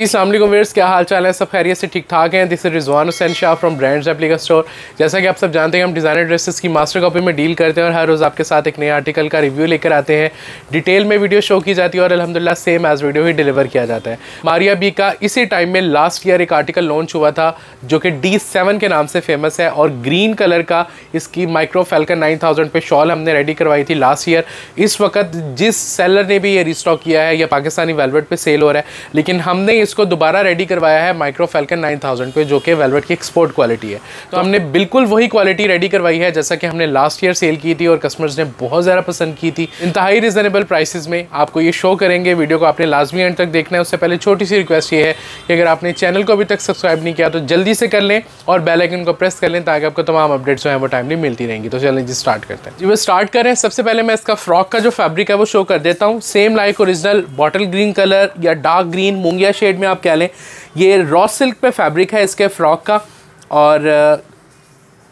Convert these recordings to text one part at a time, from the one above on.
जी सलामकुम वेयर्स क्या हाल चाल है सब खैरियत से ठीक ठाक हैं this Rizwan Hussain Shah from brands applica store जैसा कि आप सब जानते हैं हम डिज़ाइनर ड्रेसेस की मास्टर कॉपी में डील करते हैं और हर रोज़ आपके साथ एक नए आर्टिकल का रिव्यू लेकर आते हैं डिटेल में वीडियो शो की जाती है और अलहमदिल्ला सेम एज़ वीडियो ही डिलीवर किया जाता है मारिया बी का इसी टाइम में लास्ट ईयर एक आर्टिकल लॉन्च हुआ था जो कि डी के नाम से फेमस है और ग्रीन कलर का इसकी micro falcon nine thousand shawl हमने रेडी करवाई थी लास्ट ईयर इस वक्त जिस सेलर ने भी ये रिस्टॉक किया है यह पाकिस्तानी वेलवेट पर सेल हो रहा है लेकिन हमने इसको दोबारा रेडी करवाया है माइक्रो फैल्कन 9000 पे जो कि वेलवेट की एक्सपोर्ट क्वालिटी है तो, तो हमने बिल्कुल वही क्वालिटी रेडी करवाई है जैसा कि हमने लास्ट ईयर सेल की थी और कस्टमर्स ने बहुत ज़्यादा पसंद की थी इंतहाई रिजनेबल प्राइसेस में आपको ये शो करेंगे वीडियो को आपने लाजमी एंड तक देखना है उससे पहले छोटी सी रिक्वेस्ट ये है कि अगर आपने चैनल को अभी तक सब्सक्राइब नहीं किया तो जल्दी से कर लें और बेलाइकन को प्रेस कर लें ताकि आपको तमाम अपडेट्स जो हैं वो टाइमली मिलती रहेंगी तो चलें जी स्टार्ट करते हैं जी वो स्टार्ट करें सबसे पहले मैं इसका फ्रॉक का जो फैब्रिक है वो शो कर देता हूँ same like original bottle green colour या डार्क ग्रीन मूंगिया शेड साइड में आप कह लें ये रॉ सिल्क पे फैब्रिक है इसके फ्रॉक का और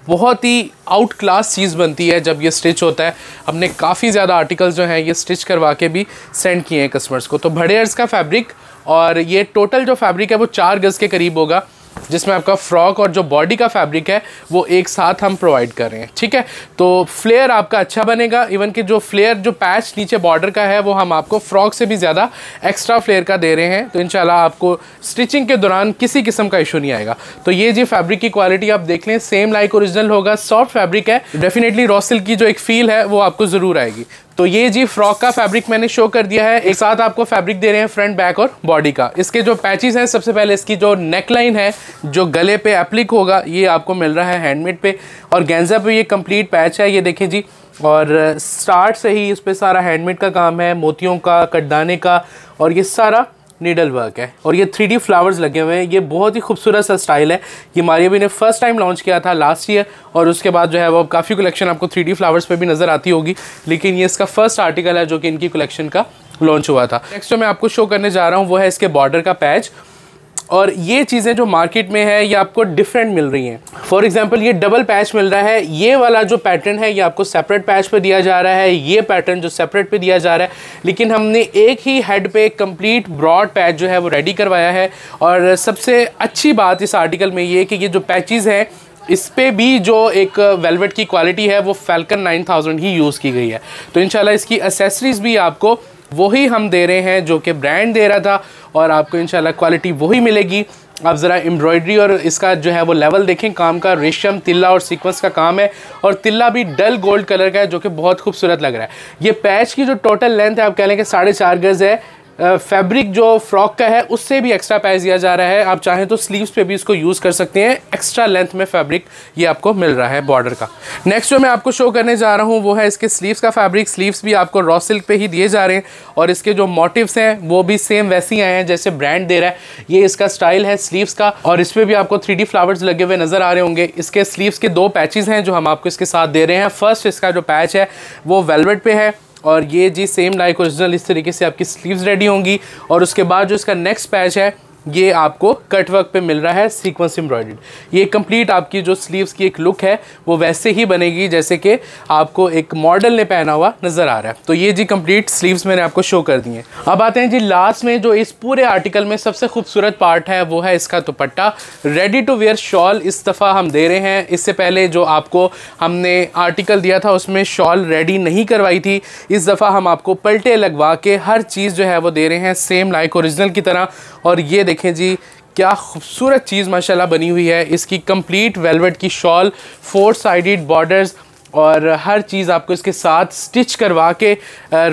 बहुत ही आउट क्लास चीज़ बनती है जब ये स्टिच होता है हमने काफ़ी ज़्यादा आर्टिकल्स जो हैं ये स्टिच करवा के भी सेंड किए हैं कस्टमर्स को तो अर्ज का फैब्रिक और ये टोटल जो फैब्रिक है वो चार गज़ के करीब होगा जिसमें आपका फ्रॉक और जो बॉडी का फैब्रिक है वो एक साथ हम प्रोवाइड कर रहे हैं ठीक है तो फ्लेयर आपका अच्छा बनेगा इवन कि जो फ्लेयर जो पैच नीचे बॉर्डर का है वो हम आपको फ्रॉक से भी ज़्यादा एक्स्ट्रा फ्लेयर का दे रहे हैं तो इन आपको स्टिचिंग के दौरान किसी किस्म का इशू नहीं आएगा तो ये जी फैब्रिक की क्वालिटी आप देख लें सेम लाइक ओरिजिनल होगा सॉफ्ट फैब्रिक है डेफिनेटली रॉसिल की जो एक फील है वो आपको ज़रूर आएगी तो ये जी फ्रॉक का फैब्रिक मैंने शो कर दिया है एक साथ आपको फैब्रिक दे रहे हैं फ्रंट बैक और बॉडी का इसके जो पैचेस हैं सबसे पहले इसकी जो नेकलाइन है जो गले पे एप्लिक होगा ये आपको मिल रहा है हैंडमेड पे और गेंजा पे ये कंप्लीट पैच है ये देखें जी और स्टार्ट से ही इस पर सारा हैंडमेड का काम है मोतियों का कटदाने का और ये सारा नीडल वर्क है और ये थ्री फ्लावर्स लगे हुए हैं ये बहुत ही खूबसूरत सा स्टाइल है ये भी ने फर्स्ट टाइम लॉन्च किया था लास्ट ईयर और उसके बाद जो है वो काफ़ी कलेक्शन आपको थ्री फ्लावर्स पर भी नज़र आती होगी लेकिन ये इसका फर्स्ट आर्टिकल है जो कि इनकी कलेक्शन का लॉन्च हुआ था नेक्स्ट जो मैं आपको शो करने जा रहा हूँ वो है इसके बॉर्डर का पैच और ये चीज़ें जो मार्केट में है ये आपको डिफरेंट मिल रही हैं फॉर एग्जाम्पल ये डबल पैच मिल रहा है ये वाला जो पैटर्न है ये आपको सेपरेट पैच पे दिया जा रहा है ये पैटर्न जो सेपरेट पे दिया जा रहा है लेकिन हमने एक ही हेड पे कंप्लीट ब्रॉड पैच जो है वो रेडी करवाया है और सबसे अच्छी बात इस आर्टिकल में ये कि ये जो पैचज़ हैं इस पर भी जो एक वेलवेट की क्वालिटी है वो फैल्कन 9000 ही यूज़ की गई है तो इंशाल्लाह इसकी असेसरीज़ भी आपको वही हम दे रहे हैं जो कि ब्रांड दे रहा था और आपको इन क्वालिटी वही मिलेगी आप ज़रा एम्ब्रॉयडरी और इसका जो है वो लेवल देखें काम का रेशम तिल्ला और सीक्वेंस का काम है और तिल्ला भी डल गोल्ड कलर का है जो कि बहुत खूबसूरत लग रहा है ये पैच की जो टोटल लेंथ है आप कह लें कि साढ़े चार गज़ है फैब्रिक जो फ्रॉक का है उससे भी एक्स्ट्रा पैस दिया जा रहा है आप चाहें तो स्लीव्स पे भी इसको यूज़ कर सकते हैं एक्स्ट्रा लेंथ में फैब्रिक ये आपको मिल रहा है बॉर्डर का नेक्स्ट जो मैं आपको शो करने जा रहा हूँ वो है इसके स्लीव्स का फैब्रिक स्लीव्स भी आपको रॉ सिल्क पे ही दिए जा रहे हैं और इसके जो मोटिव्स हैं वो भी सेम वैसे ही आए हैं जैसे ब्रांड दे रहा है ये इसका स्टाइल है स्लीव्स का और इस पर भी आपको थ्री फ्लावर्स लगे हुए नज़र आ रहे होंगे इसके स्लीवस के दो पैचेज़ हैं जो हम आपको इसके साथ दे रहे हैं फर्स्ट इसका जो पैच है वो वेलवेट पे है और ये जी सेम लाइक ओरिजिनल इस तरीके से आपकी स्लीव्स रेडी होंगी और उसके बाद जो इसका नेक्स्ट पैच है ये आपको कटवर्क पे मिल रहा है सीक्वेंस एम्ब्रॉयड ये कंप्लीट आपकी जो स्लीव्स की एक लुक है वो वैसे ही बनेगी जैसे कि आपको एक मॉडल ने पहना हुआ नज़र आ रहा है तो ये जी कंप्लीट स्लीव्स मैंने आपको शो कर दिए हैं अब आते हैं जी लास्ट में जो इस पूरे आर्टिकल में सबसे खूबसूरत पार्ट है वो है इसका dupatta ready to wear shawl इस दफ़ा हम दे रहे हैं इससे पहले जो आपको हमने आर्टिकल दिया था उसमें शॉल रेडी नहीं करवाई थी इस दफ़ा हम आपको पलटे लगवा के हर चीज़ जो है वो दे रहे हैं सेम लाइक ओरिजिनल की तरह और ये देखें जी क्या खूबसूरत चीज़ माशाल्लाह बनी हुई है इसकी कंप्लीट वेलवेट की शॉल फोर साइडेड बॉर्डर्स और हर चीज़ आपको इसके साथ स्टिच करवा के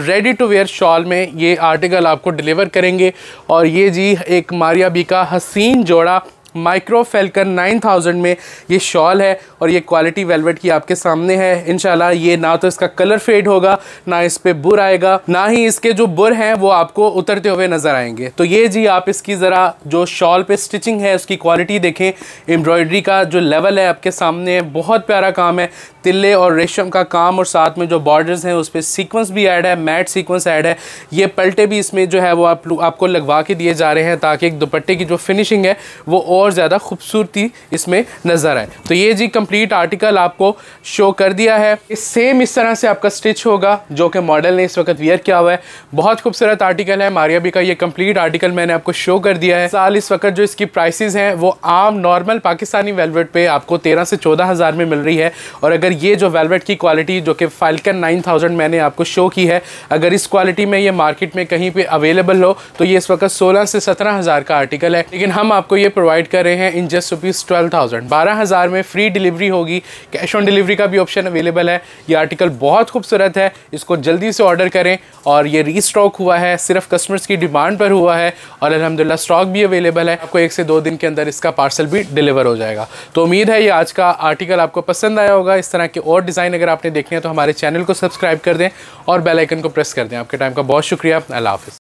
रेडी टू वेयर शॉल में ये आर्टिकल आपको डिलीवर करेंगे और ये जी एक मारिया बी का हसीन जोड़ा माइक्रो फेल्कन नाइन थाउजेंड में ये शॉल है और ये क्वालिटी वेलवेट की आपके सामने है इनशाला ये ना तो इसका कलर फेड होगा ना इस पर बुर आएगा ना ही इसके जो बुर हैं वो आपको उतरते हुए नज़र आएंगे तो ये जी आप इसकी ज़रा जो शॉल पे स्टिचिंग है उसकी क्वालिटी देखें एम्ब्रॉयडरी का जो लेवल है आपके सामने है बहुत प्यारा काम है तिल्ले और रेशम का काम और साथ में जो बॉर्डर्स हैं उस पर सीक्वेंस भी ऐड है मैट सीक्वेंस ऐड है ये पलटे भी इसमें जो है वो आप आपको लगवा के दिए जा रहे हैं ताकि एक दुपट्टे की जो फिनिशिंग है वो और ज़्यादा खूबसूरती इसमें नज़र आए तो ये जी कंप्लीट आर्टिकल आपको शो कर दिया है इस सेम इस तरह से आपका स्टिच होगा जो कि मॉडल ने इस वक्त वियर किया हुआ है बहुत खूबसूरत आर्टिकल है मारिया का ये कंप्लीट आर्टिकल मैंने आपको शो कर दिया है साल इस वक्त जो इसकी प्राइसिस हैं वो आम नॉर्मल पाकिस्तानी वेलवेट पर आपको तेरह से चौदह हज़ार में मिल रही है और अगर ये जो वेलवेट की क्वालिटी जो कि फाइलकन नाइन थाउजेंड मैंने आपको शो की है अगर इस क्वालिटी में ये मार्केट में कहीं पर अवेलेबल हो तो ये इस वक्त सोलह से सत्रह हज़ार का आर्टिकल है लेकिन हम आपको ये प्रोवाइड कर रहे हैं in just rupees twelve thousand बारह हज़ार में फ्री डिलीवरी होगी कैश ऑन डिलीवरी का भी ऑप्शन अवेलेबल है ये आर्टिकल बहुत खूबसूरत है इसको जल्दी से ऑर्डर करें और ये रीस्टॉक हुआ है सिर्फ कस्टमर्स की डिमांड पर हुआ है और अलहमदिल्ला स्टॉक भी अवेलेबल है आपको एक से दो दिन के अंदर इसका पार्सल भी डिलीवर हो जाएगा तो उम्मीद है ये आज का आर्टिकल आपको पसंद आया होगा इस तरह के और डिज़ाइन अगर आपने देखने हैं तो हमारे चैनल को सब्सक्राइब कर दें और बेलाइकन को प्रेस कर दें आपके टाइम का बहुत शुक्रिया अल्लाह हाफ़